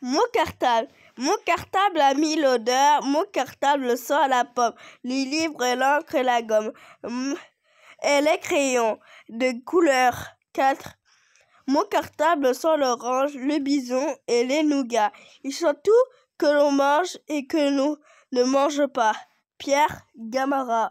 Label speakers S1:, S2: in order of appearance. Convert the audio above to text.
S1: Mon cartable. Mon cartable a mis l'odeur, mon cartable sent la pomme, les livres, l'encre et la gomme, et les crayons de couleur 4. Mon cartable sent l'orange, le bison et les nougats. Ils sont tout que l'on mange et que l'on ne mange pas. Pierre Gamara.